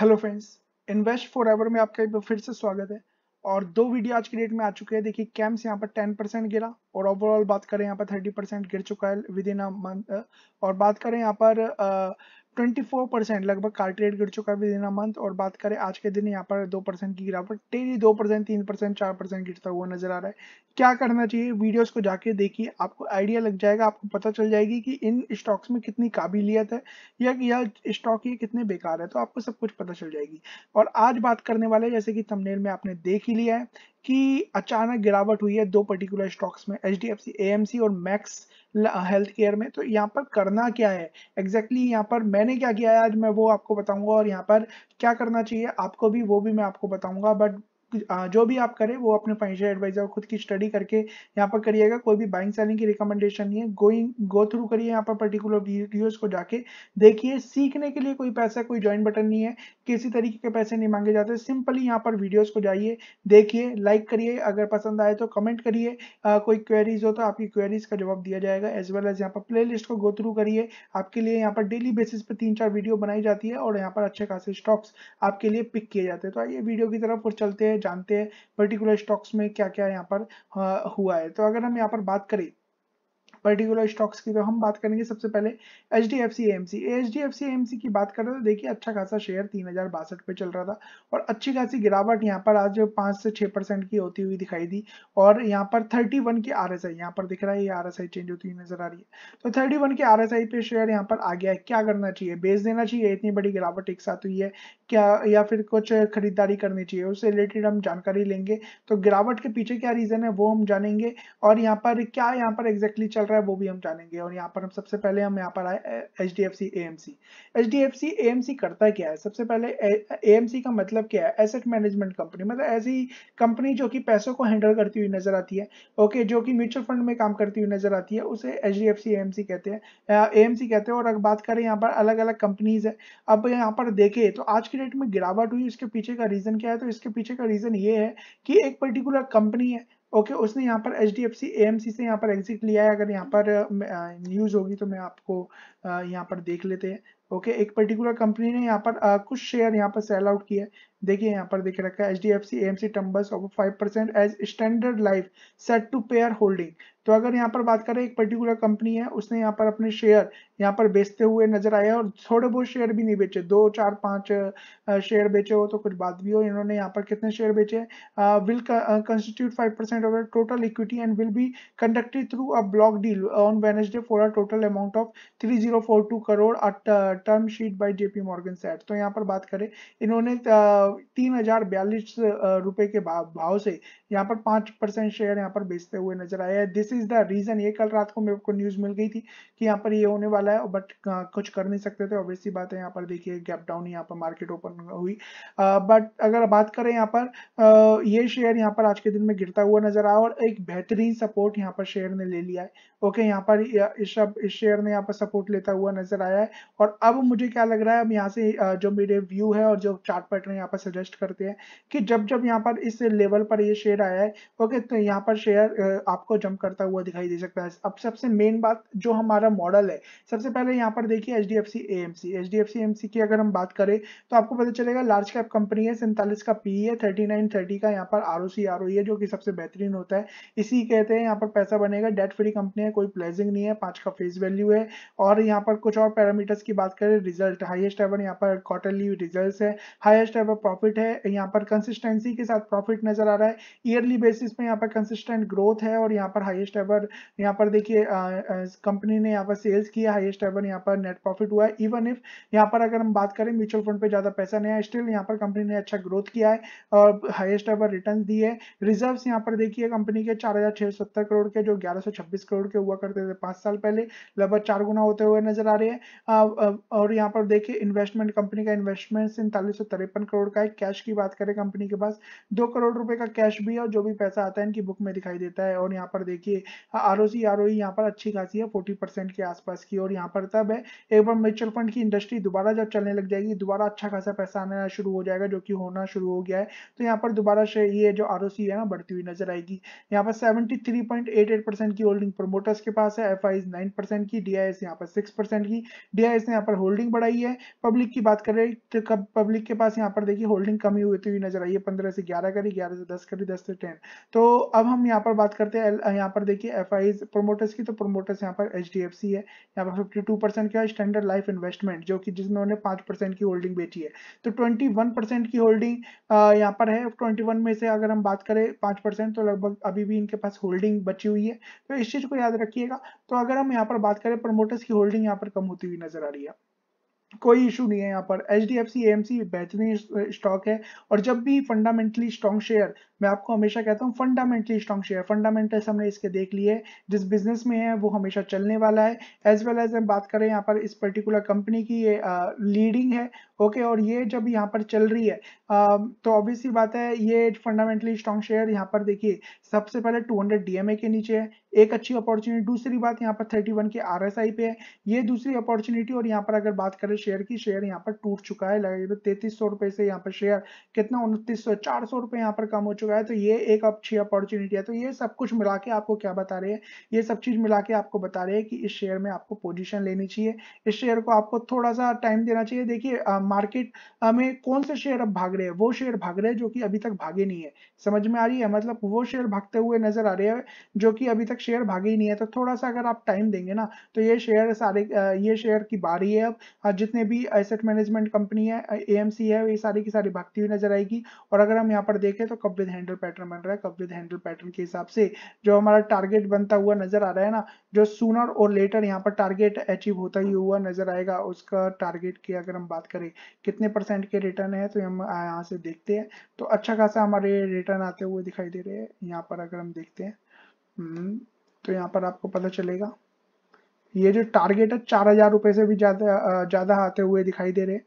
Hello friends invest forever में आपका एक बार फिर से स्वागत है और दो वीडियो आज की डेट में आ चुके हैं देखिए कैम्स यहाँ पर टेन परसेंट गिरा और ओवरऑल बात करें यहाँ पर थर्टी परसेंट गिर चुका है विद इन अ मंथ और बात करें यहाँ पर ट्वेंटी फोर परसेंट लगभग कार्ट गिर चुका है विद इन अ मंथ और बात करें आज के दिन यहाँ पर दो परसेंट की गिरावट डेली दो परसेंट तीन परसेंट चार परसेंट गिरता हुआ नजर आ रहा है क्या करना चाहिए वीडियोस को जाके देखिए आपको आइडिया लग जाएगा आपको पता चल जाएगी कि इन स्टॉक्स में कितनी काबिलियत है या कि यह स्टॉक ये कितने बेकार है तो आपको सब कुछ पता चल जाएगी और आज बात करने वाले जैसे कि तमनेल में आपने देख ही लिया है की अचानक गिरावट हुई है दो पर्टिकुलर स्टॉक्स में H D F C A M C और मैक्स हेल्थ केयर में तो यहाँ पर करना क्या है एग्जैक्टली exactly यहाँ पर मैंने क्या किया है आज मैं वो आपको बताऊंगा और यहाँ पर क्या करना चाहिए आपको भी वो भी मैं आपको बताऊंगा बट जो भी आप करें वो अपने फाइनेंशियल एडवाइजर खुद की स्टडी करके यहाँ पर करिएगा कोई भी बाइंग सेलिंग की रिकमेंडेशन नहीं है गोइंग गो थ्रू करिए यहाँ पर पर्टिकुलर वीडियोस को जाके देखिए सीखने के लिए कोई पैसा कोई ज्वाइन बटन नहीं है किसी तरीके के पैसे नहीं मांगे जाते सिंपली यहाँ पर वीडियोज़ को जाइए देखिए लाइक करिए अगर पसंद आए तो कमेंट करिए कोई क्वेरीज हो तो आपकी क्वेरीज का जवाब दिया जाएगा एज वेल एज यहाँ पर प्ले को गो थ्रू करिए आपके लिए यहाँ पर डेली बेसिस पर तीन चार वीडियो बनाई जाती है और यहाँ पर अच्छे खासे स्टॉक्स आपके लिए पिक किए जाते हैं तो आइए वीडियो की तरफ और चलते हैं जानते हैं पर्टिकुलर स्टॉक्स में क्या क्या यहाँ पर हाँ, हुआ है तो अगर हम यहाँ पर बात करें पर्टिकुलर स्टॉक्स की तो हम बात करेंगे सबसे पहले H D F C M C H D F C M C की बात करें तो देखिए अच्छा खासा शेयर तीन हज़ार बासठ पे चल रहा था और अच्छी खासी गिरावट यहाँ पर आज पांच से छह परसेंट की होती हुई दिखाई दी और यहाँ पर थर्टी वन की आर एस आई यहाँ पर दिख रहा है ये आर एस आई चेंज होती हुई नजर आ रही है तो थर्टी वन की आर एस आई पे शेयर यहाँ पर आ गया है क्या करना चाहिए बेच देना चाहिए इतनी बड़ी गिरावट एक साथ हुई है क्या या फिर कुछ खरीदारी करनी चाहिए उससे रिलेटेड हम जानकारी लेंगे तो गिरावट के पीछे क्या रीज़न है वो हम जानेंगे और यहाँ पर क्या यहाँ पर एग्जैक्टली चल रहा है वो भी हम जानेंगे और यहाँ पर हम सबसे पहले हम यहाँ पर आए H D F C A M C H D F C A M C करता क्या है सबसे पहले ए एम सी का मतलब क्या है एसेट मैनेजमेंट कंपनी मतलब ऐसी कंपनी जो कि पैसों को हैंडल करती हुई नजर आती है ओके जो कि म्यूचुअल फंड में काम करती हुई नजर आती है उसे H D F C A M C कहते हैं ए एम सी कहते हैं और अगर बात करें यहाँ पर अलग अलग कंपनीज है अब यहाँ पर देखे तो आज की डेट में गिरावट हुई उसके पीछे का रीजन क्या है तो इसके पीछे का रीजन ये है कि एक पर्टिकुलर कंपनी है ओके okay, उसने यहाँ पर H D F C M C से यहाँ पर एग्जिट लिया है अगर यहाँ पर न्यूज़ होगी तो मैं आपको यहाँ पर देख लेते हैं ओके okay, एक पर्टिकुलर कंपनी ने यहाँ पर आ, कुछ शेयर यहाँ पर सेल आउट किया है देखिए यहाँ पर देख रखा है H D F C M C टम्बर्स five percent as Standard Life set to pare holding तो अगर यहाँ पर बात करें एक पर्टिकुलर कंपनी है उसने यहाँ पर अपने शेयर यहाँ पर बेचते हुए नजर आया और थोड़े बहुत शेयर भी नहीं बेचे दो चार पांच शेयर बेचे हो तो कुछ बात भी हो इन्होंने यहाँ पर कितने शेयर बेचे will constitute five percent of total equity and will be conducted through a block deal on Wednesday for a total amount of three zero four two crore term sheet by JP Morgan said तो यहाँ पर बात करें इन्होंने तीन हजार बयालीस रुपए के भाव से यहाँ पर पांच परसेंट शेयर यहाँ पर बेचते हुए नजर आया दिस इज द रीजन ये कल रात को मेरे को न्यूज मिल गई थी कि यहाँ पर ये होने वाला है बट कुछ कर नहीं सकते थे ऑब्वियसली बात है यहाँ पर देखिए गैप डाउन यहाँ पर मार्केट ओपन हुई बट अगर बात करें यहाँ पर आ, ये शेयर यहाँ पर आज के दिन में गिरता हुआ नजर आया और एक बेहतरीन सपोर्ट यहाँ पर शेयर ने ले लिया है ओके यहाँ पर इस इस शेयर ने यहाँ पर सपोर्ट लेता हुआ नजर आया है और अब मुझे क्या लग रहा है अब यहाँ से जो मेरे व्यू है और जो चार्ट पैटर्न यहाँ पर सजेस्ट करते हैं कि जब जब यहाँ पर इस लेवल पर ये शेयर आया है ओके तो यहाँ पर शेयर आपको जंप करता हुआ दिखाई दे सकता है अब सबसे मेन बात जो हमारा मॉडल है सबसे पहले यहाँ पर देखिए H D F C A M C H D F C M C की अगर हम बात करें तो आपको पता चलेगा लार्ज कैप कंपनी है सैंतालीस का पी e है थर्टी नाइन थर्टी का यहाँ पर R O C R O है जो कि सबसे बेहतरीन होता है इसी कहते हैं यहाँ पर पैसा बनेगा डेट फ्री कंपनी है कोई प्लेजिंग नहीं है पाँच का फेस वैल्यू है और यहाँ पर कुछ और पैरामीटर्स की बात करें रिजल्ट हाइएस्ट एवर यहाँ पर क्वार्टरली रिजल्ट है हाइएस्ट एवर प्रॉफिट है यहाँ पर कंसिस्टेंसी के साथ प्रॉफिट नजर आ रहा है ईयरली बेसिस पे यहाँ पर कंसिस्टेंट ग्रोथ है और यहाँ पर हाइएस्ट हाईएस्ट एवर यहाँ पर देखिए कंपनी ने यहाँ पर सेल्स किया हाईएस्ट एवर यहाँ पर नेट प्रॉफिट हुआ है इवन इफ यहाँ पर अगर हम बात करें म्यूचुअल फंड पे ज्यादा पैसा नहीं है स्टिल यहाँ पर कंपनी ने अच्छा ग्रोथ किया है और हाईएस्ट एवर रिटर्न दी है रिजर्व यहाँ पर देखिए कंपनी के चार करोड़ के जो ग्यारह करोड़ के हुआ करते थे पांच साल पहले लगभग चार गुना होते हुए नजर आ रहे हैं और यहाँ पर देखिए इन्वेस्टमेंट कंपनी का इन्वेस्टमेंट सैंतालीस करोड़ का है कैश की बात करें कंपनी के पास दो करोड़ रुपए का कैश भी है और जो भी पैसा आता है इनकी बुक में दिखाई देता है और यहाँ पर देखिए ये R O C R O यहाँ पर अच्छी खासी है फोर्टी परसेंट के आसपास की और यहाँ पर तब है एक बार म्यूचुअल फंड की इंडस्ट्री दोबारा जब चलने लग जाएगी दोबारा अच्छा खासा पैसा आना शुरू हो जाएगा जो कि होना शुरू हो गया है तो यहाँ पर दोबारा से ये जो आर ओ सी है ना बढ़ती हुई नजर आएगी यहाँ पर seventy three point eight eight percent की होल्डिंग प्रमोटर्स के पास है एफ आई नाइन परसेंट की डी आई एस यहाँ पर सिक्स परसेंट की डी आई एस ने यहाँ पर होल्डिंग बढ़ाई है पब्लिक की बात करें तो कब पब्लिक के पास यहाँ पर देखिए होल्डिंग कमी होती हुई नजर आई है पंद्रह से ग्यारह करी ग्यारह से दस करी दस से टेन तो अब हम यहाँ पर बात करते हैं यहाँ पर देखिए एफ आई प्रोमोटर्स की तो प्रोमोटर्स यहाँ पर एच डी एफ सी है यहाँ पर फिफ्टी टू परसेंट क्या है स्टैंडर्ड लाइफ इन्वेस्टमेंट जो कि जिसमें उन्होंने पाँच परसेंट की होल्डिंग बेची है तो ट्वेंटी वन परसेंट की होल्डिंग यहाँ पर है ट्वेंटी वन में से अगर हम बात करें पाँच परसेंट तो लगभग अभी भी इनके पास होल्डिंग बची हुई है तो इस चीज़ को याद रखिएगा तो अगर हम यहाँ पर बात करें प्रोमोटर्स की होल्डिंग यहाँ पर कम होती हुई नजर आ रही है कोई इशू नहीं है यहाँ पर H D F C M C बेहतरीन स्टॉक है और जब भी फंडामेंटली स्ट्रॉन्ग शेयर मैं आपको हमेशा कहता हूँ फंडामेंटली स्ट्रॉन्ग शेयर फंडामेंटल्स हमने इसके देख लिए जिस बिजनेस में है वो हमेशा चलने वाला है एज वेल एज हम बात करें यहाँ पर इस पर्टिकुलर कंपनी की ये लीडिंग है ओके और ये जब यहाँ पर चल रही है तो ऑब्वियसली बात है ये फंडामेंटली स्ट्रॉन्ग शेयर यहाँ पर देखिए सबसे पहले 200 डीएमए के नीचे है एक अच्छी अपॉर्चुनिटी दूसरी बात यहाँ पर 31 के आरएसआई पे है ये दूसरी अपॉर्चुनिटी और यहाँ पर अगर बात करें शेयर की शेयर यहाँ पर टूट चुका है लगभग तैतीस सौ रुपए से यहाँ पर शेयर कितना उनतीस सौ चार सौ रुपए यहाँ पर कम हो चुका है तो ये एक अच्छी अपॉर्चुनिटी है तो ये सब कुछ मिला के आपको क्या बता रहे हैं ये सब चीज मिला के आपको बता रहे हैं कि इस शेयर में आपको पोजिशन लेनी चाहिए इस शेयर को आपको थोड़ा सा टाइम देना चाहिए देखिए मार्केट में कौन से शेयर अब भाग रहे हैं वो शेयर भाग रहे हैं जो कि अभी तक भागे नहीं है समझ में आ रही है मतलब वो शेयर भागते हुए नजर आ रहे हैं जो कि अभी तक शेयर भागे ही नहीं है तो थोड़ा सा अगर आप टाइम देंगे ना तो ये शेयर सारे ये शेयर की बारी है अब जितने भी एसेट मैनेजमेंट कंपनी है ए है ये सारी की सारी भागती हुई नजर आएगी और अगर हम यहाँ पर देखें तो कब विद हैंडल पैटर्न बन रहा है कब विद हैंडल पैटर्न के हिसाब से जो हमारा टारगेट बनता हुआ नजर आ रहा है ना जो सुनर और लेटर यहाँ पर टारगेट अचीव होता ही हुआ नजर आएगा उसका टारगेट की अगर हम बात करें कितने परसेंट के रिटर्न है तो हम यहाँ से देखते हैं तो अच्छा खासा हमारे रिटर्न आते हुए दिखाई दे रहे हैं यहाँ पर अगर हम देखते हैं हम्म, तो यहाँ पर आपको पता चलेगा ये जो टारगेट है चार हजार रुपये से भी ज़्यादा ज़्यादा आते हुए दिखाई दे रहे हैं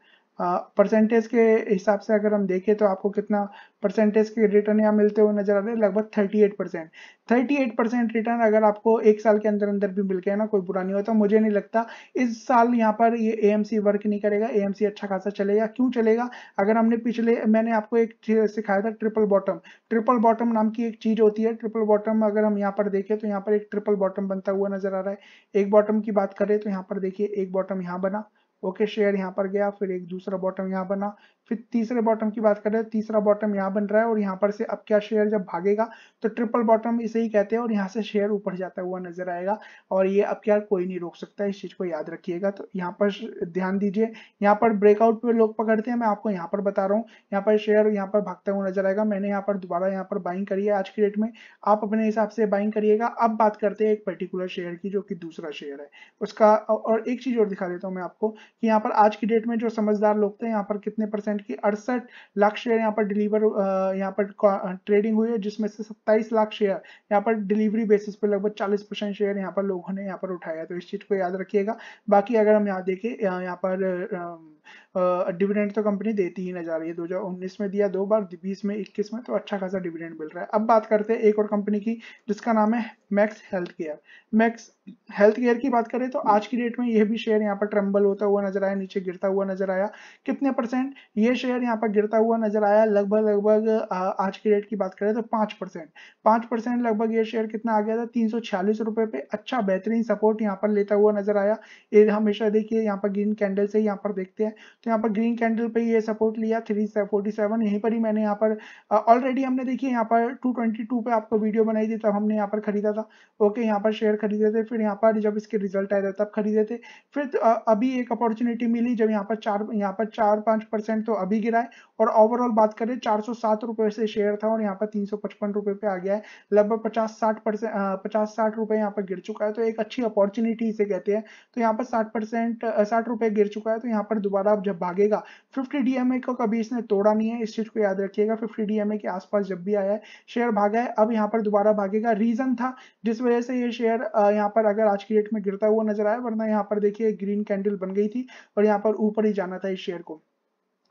परसेंटेज के हिसाब से अगर हम देखें तो आपको कितना परसेंटेज के रिटर्न यहाँ मिलते हुए नजर आ रहे हैं लगभग 38 परसेंट थर्टी परसेंट रिटर्न अगर आपको एक साल के अंदर अंदर भी मिल गया ना कोई बुरा नहीं होता मुझे नहीं लगता इस साल यहाँ पर ये ए वर्क नहीं करेगा ए अच्छा खासा चलेगा क्यों चलेगा अगर हमने पिछले मैंने आपको एक सिखाया था ट्रिपल बॉटम ट्रिपल बॉटम नाम की एक चीज होती है ट्रिपल बॉटम अगर हम यहाँ पर देखें तो यहाँ पर एक ट्रिपल बॉटम बनता हुआ नजर आ रहा है एक बॉटम की बात करें तो यहाँ पर देखिए एक बॉटम यहाँ बना ओके शेयर यहाँ पर गया फिर एक दूसरा बॉटम यहाँ बना फिर तीसरे बॉटम की बात करें तीसरा बॉटम यहाँ बन रहा है और यहाँ पर से अब क्या शेयर जब भागेगा तो ट्रिपल बॉटम इसे ही कहते हैं और यहाँ से शेयर ऊपर जाता हुआ नजर आएगा और ये अब क्या कोई नहीं रोक सकता इस चीज को याद रखिएगा तो यहाँ पर ध्यान दीजिए यहाँ पर ब्रेकआउट पे लोग पकड़ते हैं मैं आपको यहाँ पर बता रहा हूँ यहाँ पर शेयर यहाँ पर भागता हुआ नजर आएगा मैंने यहाँ पर दोबारा यहाँ पर बाइंग करी है आज की डेट में आप अपने हिसाब से बाइंग करिएगा अब बात करते हैं एक पर्टिकुलर शेयर की जो की दूसरा शेयर है उसका और एक चीज और दिखा देता हूँ मैं आपको कि यहाँ पर आज की डेट में जो समझदार लोग थे यहाँ पर कितने परसेंट परसेंट की अड़सठ लाख शेयर यहाँ पर डिलीवर यहाँ पर ट्रेडिंग हुई है जिसमें से सत्ताईस लाख शेयर यहाँ पर डिलीवरी बेसिस पर लगभग चालीस परसेंट शेयर यहाँ पर लोगों ने यहाँ पर उठाया तो इस चीज को याद रखिएगा बाकी अगर हम यहाँ देखें यहाँ पर डिविडेंड तो कंपनी देती ही ना जा रही है 2019 में दिया दो बार बीस में 21 में तो अच्छा खासा डिविडेंड मिल रहा है अब बात करते हैं एक और कंपनी की जिसका नाम है Max Healthcare Max Healthcare की बात करें तो आज की डेट में यह भी शेयर यहाँ पर ट्रम्बल होता हुआ नजर आया नीचे गिरता हुआ नजर आया कितने परसेंट ये शेयर यहाँ पर गिरता हुआ नजर आया लगभग लगभग आज की डेट की बात करें तो पांच परसेंट पांच परसेंट लगभग ये शेयर कितना आ गया था तीन सौ छियालीस रुपए पे अच्छा बेहतरीन सपोर्ट यहाँ पर लेता हुआ नजर आया ये हमेशा देखिए यहाँ पर ग्रीन कैंडल से यहाँ पर देखते हैं तो यहाँ पर ग्रीन कैंडल पे ये सपोर्ट लिया थ्री फोर्टी सेवन यहीं पर ही मैंने यहाँ पर ऑलरेडी हमने देखिए यहाँ पर टू ट्वेंटी टू पे आपको वीडियो बनाई थी तब हमने यहाँ पर खरीदा था ओके यहाँ पर शेयर खरीदे थे फिर यहाँ पर जब इसके रिजल्ट आए थे तब खरीदे थे फिर अभी एक अपॉर्चुनिटी मिली जब यहाँ पर चार यहाँ पर चार पाँच परसेंट तो अभी गिरा है और ओवरऑल बात करें चार सौ सात से शेयर था और यहाँ पर तीन सौ पचपन पे आ गया है लगभग पचास साठ परसेंट पचास साठ रुपये यहाँ पर गिर चुका है तो एक अच्छी अपॉर्चुनिटी इसे कहते हैं तो यहाँ पर साठ परसेंट साठ गिर चुका है तो यहाँ पर दोबारा आप जब भागेगा 50 डीएमए को कभी इसने तोड़ा नहीं है इस चीज को याद रखिएगा 50 डीएमए के आसपास जब भी आया है शेयर भागा है अब यहाँ पर दोबारा भागेगा रीजन था जिस वजह से ये शेयर यहाँ पर अगर आज की डेट में गिरता हुआ नजर आया वरना यहाँ पर देखिए ग्रीन कैंडल बन गई थी और यहाँ पर ऊपर ही जाना था इस शेयर को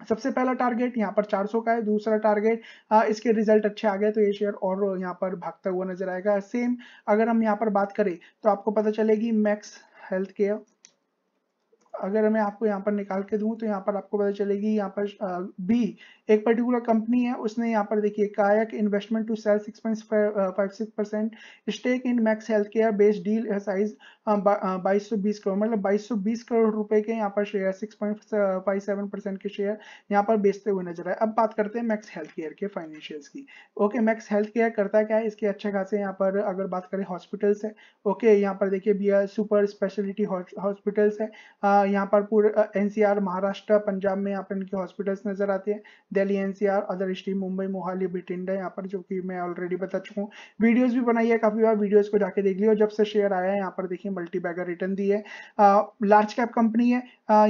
सबसे पहला टारगेट यहाँ पर 400 का है दूसरा टारगेट इसके रिजल्ट अच्छे आ गए तो ये शेयर और यहाँ पर भागता हुआ नजर आएगा सेम अगर हम यहाँ पर बात करें तो आपको पता चलेगी मैक्स हेल्थ केयर अगर मैं आपको यहाँ पर निकाल के दूँ तो यहाँ पर आपको पता चलेगी यहाँ पर बी एक पर्टिकुलर कंपनी है उसने यहाँ पर देखिए Kayak investment to sell six point five six percent stake in Max Healthcare based deal size बाईस सौ बीस करोड़ मतलब बाईस सौ बीस करोड़ रुपए के यहाँ पर share six point five seven percent के शेयर यहाँ पर बेचते हुए नजर आए अब बात करते हैं मैक्स हेल्थ केयर के फाइनेंशियल्स की ओके मैक्स हेल्थ केयर करता क्या है इसके अच्छे खासे यहाँ पर अगर बात करें हॉस्पिटल्स है ओके यहाँ पर देखिए बी सुपर स्पेशलिटी हॉस्पिटल्स है यहाँ पर पूरे एनसीआर महाराष्ट्र पंजाब में यहाँ पर इनके हॉस्पिटल्स नजर आते हैं दिल्ली एनसीआर अदर स्टी मुंबई मोहाली बिटिंडा यहाँ पर जो कि मैं ऑलरेडी बता चुका हूँ वीडियोज भी बनाई है काफी बार वीडियोज को जाके देख लिया और जब से शेयर आया है यहाँ पर देखिए मल्टी बैगर रिटर्न दी है लार्ज कैप कंपनी है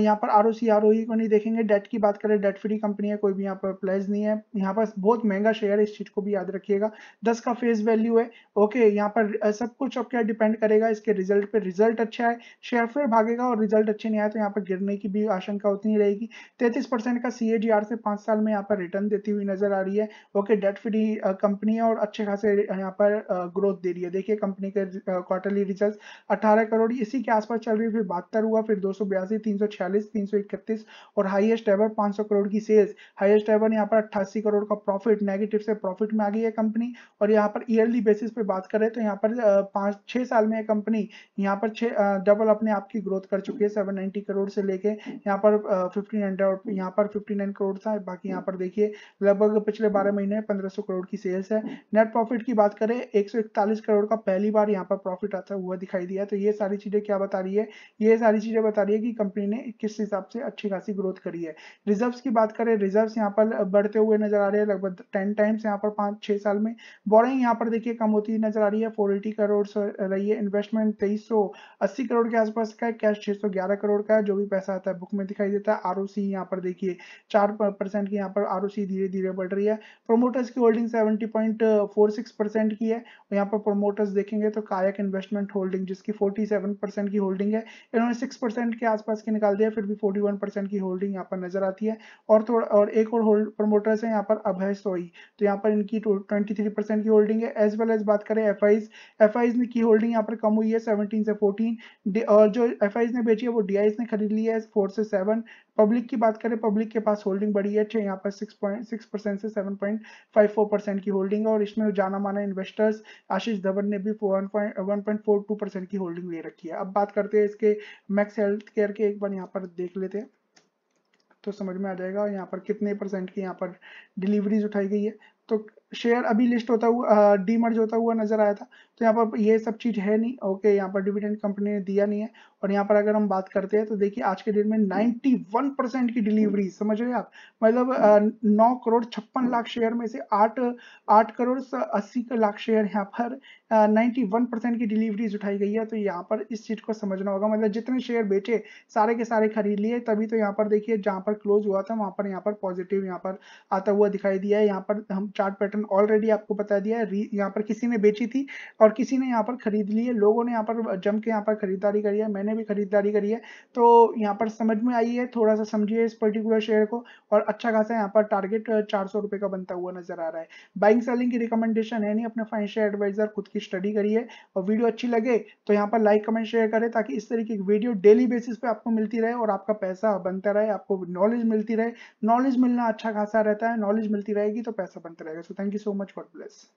यहाँ पर R O C R O को नहीं देखेंगे डेट की बात करें डेट फ्री कंपनी है कोई भी यहाँ पर प्लेज नहीं है यहाँ पर बहुत महंगा शेयर है इस चीज को भी याद रखिएगा दस का फेस वैल्यू है ओके यहाँ पर सब कुछ अब क्या डिपेंड करेगा इसके रिजल्ट पे रिजल्ट अच्छा है शेयर फिर भागेगा और रिजल्ट अच्छे नहीं आए है तो यहाँ पर गिरने की भी आशंका उतनी रहेगी तैतीस परसेंट का सी से पांच साल में यहाँ पर रिटर्न देती हुई नजर आ रही है ओके डेट फ्री कंपनी है और अच्छे खासे यहाँ पर ग्रोथ uh, दे रही है देखिए कंपनी के क्वार्टरली uh, रिजल्ट अठारह करोड़ इसी के आसपास चल रही फिर बहत्तर हुआ फिर दो सौ बयासी और हाइएस्ट एवर पांच करोड़ की सेल्स हाइएस्ट एवर यहाँ पर अट्ठासी करोड़ का प्रॉफिट नेगेटिव से प्रॉफिट में आ गई है कंपनी और यहाँ पर ईयरली बेसिस पे बात करें तो यहाँ पर uh, पांच छह साल में कंपनी यहाँ पर छह डबल अपने आप की ग्रोथ कर चुकी है सेवन 180 करोड़ से लेके यहाँ पर फिफ्टीन हंड्रेड यहाँ पर फिफ्टी नाइन करोड़ था बाकी यहाँ पर देखिए लगभग पिछले बारह महीने पंद्रह सौ करोड़ की सेल्स है नेट प्रॉफिट की बात करें एक सौ इकतालीस करोड़ का पहली बार यहाँ पर प्रॉफिट आता हुआ दिखाई दिया तो ये सारी चीज़ें क्या बता रही है ये सारी चीज़ें बता रही है कि कंपनी ने किस हिसाब से अच्छी खासी ग्रोथ करी है रिजर्व की बात करें रिजर्व यहाँ पर बढ़ते हुए नजर आ रहे हैं लगभग टेन टाइम्स यहाँ पर पाँच छः साल में बोरिंग यहाँ पर देखिए कम होती नजर आ रही है फोर करोड़ रही है इन्वेस्टमेंट तेईस करोड़ के आसपास का कैश छः करोड़ करोड़ का है जो भी पैसा आता है बुक में दिखाई देता है आर यहाँ पर देखिए चार परसेंट की यहाँ पर आर धीरे धीरे बढ़ रही है प्रोमोटर्स की holding seventy point four six percent की है और यहाँ पर प्रोमोटर्स देखेंगे तो कायक इन्वेस्टमेंट होल्डिंग जिसकी फोर्टी सेवन परसेंट की होल्डिंग है इन्होंने सिक्स परसेंट के आसपास की निकाल दिया फिर भी फोर्टी वन परसेंट की होल्डिंग यहाँ पर नजर आती है और थोड़ा और एक और होल्ड प्रोमोटर्स है यहाँ पर अभय सोई तो यहाँ पर इनकी ट्वेंटी थ्री परसेंट की होल्डिंग है एज वेल एज बात करें एफ आईज एफ आईज की होल्डिंग यहाँ पर कम हुई है सेवनटीन से फोर्टीन और जो एफ आईज ने बेची है वो डी प्राइस ने खरीद लिया है फोर से सेवन पब्लिक की बात करें पब्लिक के पास होल्डिंग बड़ी है यहाँ पर सिक्स पॉइंट सिक्स परसेंट से seven point five four percent की होल्डिंग है और इसमें जाना माना इन्वेस्टर्स आशीष धवन ने भी one point four two percent की होल्डिंग ले रखी है अब बात करते हैं इसके मैक्स हेल्थ केयर के एक बार यहाँ पर देख लेते हैं तो समझ में आ जाएगा यहाँ पर कितने परसेंट की यहाँ पर डिलीवरीज उठाई गई है तो शेयर अभी लिस्ट होता हुआ डीमर्ज होता हुआ नजर आया था तो यहाँ पर ये सब चीज़ है नहीं ओके यहाँ पर डिविडेंड कंपनी ने दिया नहीं है और यहाँ पर अगर हम बात करते हैं तो देखिए आज के डेट में 91 परसेंट की डिलीवरी समझ रहे आप मतलब नौ करोड़ छप्पन लाख शेयर में से आठ आठ करोड़ अस्सी लाख शेयर यहाँ पर नाइन्टी वन परसेंट की डिलीवरीज उठाई गई है तो यहाँ पर इस चीज़ को समझना होगा मतलब जितने शेयर बेचे सारे के सारे खरीद लिए तभी तो यहाँ पर देखिए जहाँ पर क्लोज हुआ था वहाँ पर यहाँ पर पॉजिटिव यहाँ पर आता हुआ दिखाई दिया है यहाँ पर हम चार्ट पैटर्न ऑप्शन ऑलरेडी आपको बता दिया है यहाँ पर किसी ने बेची थी और किसी ने यहाँ पर खरीद ली है लोगों ने यहाँ पर जम के यहाँ पर खरीदारी करी है मैंने भी खरीदारी करी है तो यहाँ पर समझ में आई है थोड़ा सा समझिए इस पर्टिकुलर शेयर को और अच्छा खासा यहाँ पर टारगेट चार सौ का बनता हुआ नजर आ रहा है बाइंग सेलिंग की रिकमेंडेशन है नहीं अपने फाइनेंशियल एडवाइजर खुद की स्टडी करी है और वीडियो अच्छी लगे तो यहाँ पर लाइक कमेंट शेयर करें ताकि इस तरीके की वीडियो डेली बेसिस पे आपको मिलती रहे और आपका पैसा बनता रहे आपको नॉलेज मिलती रहे नॉलेज मिलना अच्छा खासा रहता है नॉलेज मिलती रहेगी तो पैसा बनता रहेगा so thank Thank you so much. God bless.